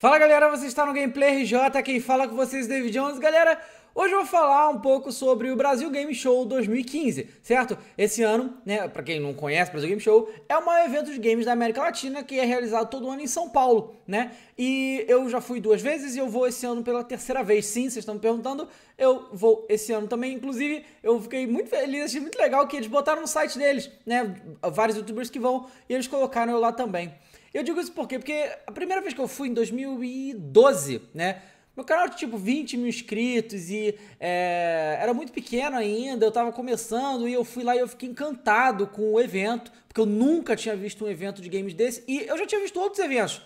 Fala galera, você está no Gameplay RJ, quem fala com vocês é David Jones. Galera, Hoje eu vou falar um pouco sobre o Brasil Game Show 2015, certo? Esse ano, né, para quem não conhece, o Brasil Game Show é um evento de games da América Latina que é realizado todo ano em São Paulo, né? E eu já fui duas vezes e eu vou esse ano pela terceira vez. Sim, vocês estão me perguntando, eu vou esse ano também. Inclusive, eu fiquei muito feliz, achei muito legal que eles botaram no site deles, né, vários youtubers que vão e eles colocaram eu lá também. Eu digo isso porque Porque a primeira vez que eu fui em 2012, né, meu canal tinha tipo 20 mil inscritos e é, era muito pequeno ainda, eu tava começando e eu fui lá e eu fiquei encantado com o evento, porque eu nunca tinha visto um evento de games desse e eu já tinha visto outros eventos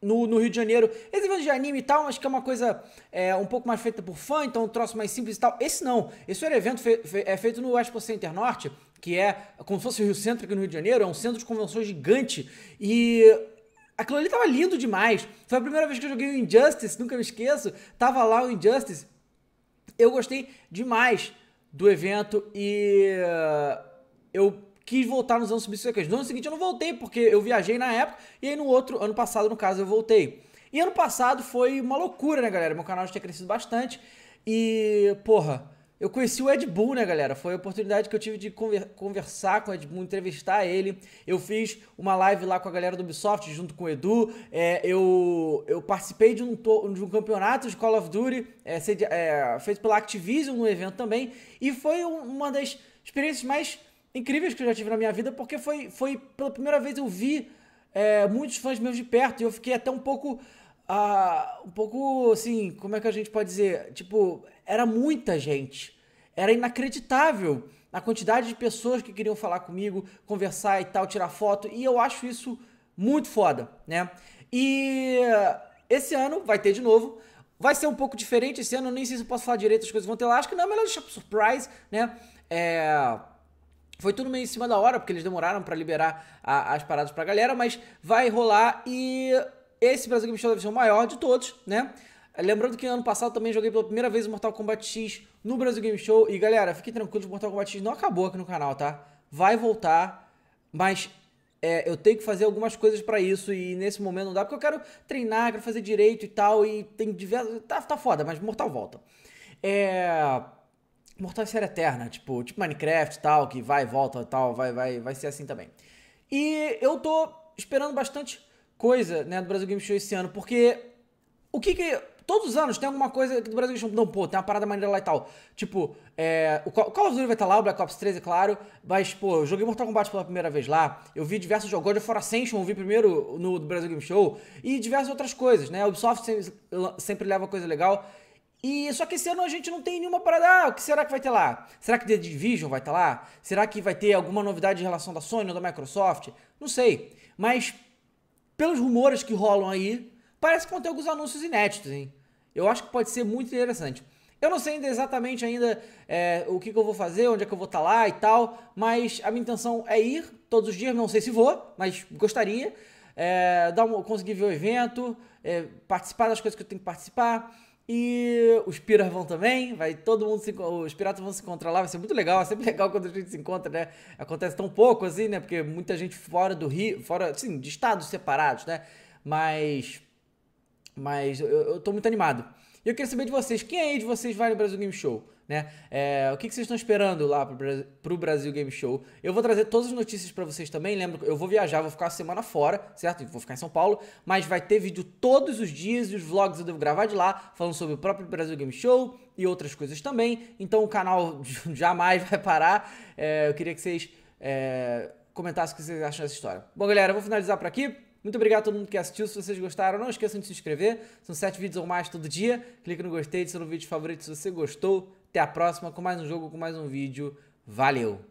no, no Rio de Janeiro. Esse evento de anime e tal, mas que é uma coisa é, um pouco mais feita por fã, então é um troço mais simples e tal. Esse não, esse era evento fe fe é feito no Expo Center Norte, que é como se fosse o Rio Centro aqui no Rio de Janeiro, é um centro de convenções gigante e Aquilo ali tava lindo demais. Foi a primeira vez que eu joguei o Injustice, nunca me esqueço. Tava lá o Injustice. Eu gostei demais do evento e uh, eu quis voltar nos anos subsequentes. No ano seguinte eu não voltei, porque eu viajei na época, e aí no outro, ano passado, no caso, eu voltei. E ano passado foi uma loucura, né, galera? Meu canal já tinha crescido bastante. E, porra, eu conheci o Ed Boon, né, galera? Foi a oportunidade que eu tive de conversar com o Ed Boon, entrevistar ele. Eu fiz uma live lá com a galera do Ubisoft, junto com o Edu. É, eu, eu participei de um, de um campeonato de Call of Duty, é, é, feito pela Activision no evento também. E foi uma das experiências mais incríveis que eu já tive na minha vida, porque foi, foi pela primeira vez eu vi é, muitos fãs meus de perto. E eu fiquei até um pouco um pouco assim, como é que a gente pode dizer? Tipo, era muita gente. Era inacreditável a quantidade de pessoas que queriam falar comigo, conversar e tal, tirar foto. E eu acho isso muito foda, né? E esse ano vai ter de novo. Vai ser um pouco diferente esse ano, nem sei se eu posso falar direito as coisas vão ter lá. Acho que não é melhor deixar surprise, né? É... Foi tudo meio em cima da hora, porque eles demoraram para liberar a, as paradas pra galera, mas vai rolar e esse Brasil Game Show deve ser o maior de todos, né? É, lembrando que ano passado também joguei pela primeira vez o Mortal Kombat X no Brasil Game Show. E galera, fique tranquilo o Mortal Kombat X não acabou aqui no canal, tá? Vai voltar, mas é, eu tenho que fazer algumas coisas para isso e nesse momento não dá, porque eu quero treinar, quero fazer direito e tal. E tem diversas... Tá, tá foda, mas Mortal volta. É. Mortal é série eterna, tipo, tipo Minecraft e tal, que vai e volta e tal, vai, vai, vai ser assim também. E eu tô esperando bastante coisa né, do Brasil Game Show esse ano, porque o que que. Todos os anos tem alguma coisa que do Brasil Game Show. Não, pô, tem uma parada maneira lá e tal. Tipo, é, o Call of Duty vai estar lá, o Black Ops 3, é claro. Mas, pô, eu joguei Mortal Kombat pela primeira vez lá. Eu vi diversos jogos. God of War Ascension eu vi primeiro no do Brasil Game Show. E diversas outras coisas, né? A Ubisoft sempre, sempre leva coisa legal. E só que esse ano a gente não tem nenhuma parada. Ah, o que será que vai ter lá? Será que The Division vai estar lá? Será que vai ter alguma novidade em relação da Sony ou da Microsoft? Não sei. Mas pelos rumores que rolam aí, parece que vão ter alguns anúncios inéditos, hein? Eu acho que pode ser muito interessante. Eu não sei ainda exatamente ainda é, o que, que, eu vou fazer, onde é que eu vou estar tá lá e tal, mas a minha intenção é ir todos os dias, não sei se vou, mas gostaria. É, dar conseguir ver o evento, é, participar das coisas que eu tenho que participar, e os piras vão também, vai todo mundo se, os piratas vão se encontrar lá, vai ser muito legal, é sempre legal quando a gente se encontra, né? Acontece tão pouco assim, né? Porque muita gente fora do Rio, fora, assim, de estados separados, né? Mas mas eu, eu tô muito animado. Eu queria saber de vocês, quem aí de vocês vai no Brasil Game Show? Né? É, o que, que, vocês estão esperando lá para o Brasil Game Show? Eu vou trazer todas as notícias para vocês também. Lembro que eu vou viajar, vou ficar a semana fora, certo? Vou ficar em São Paulo, mas vai ter vídeo todos os dias e os vlogs eu devo gravar de lá, falando sobre o próprio Brasil Game Show e outras coisas também. Então o canal jamais vai parar. É, eu queria que vocês é, comentassem o que vocês acham dessa história. Bom, galera, eu vou finalizar por aqui. Muito obrigado a todo mundo que assistiu. Se vocês gostaram, não esqueçam de se inscrever. São sete vídeos ou mais todo dia. Clique no gostei, no vídeo favorito se você gostou. Até a próxima com mais um jogo, com mais um vídeo. Valeu!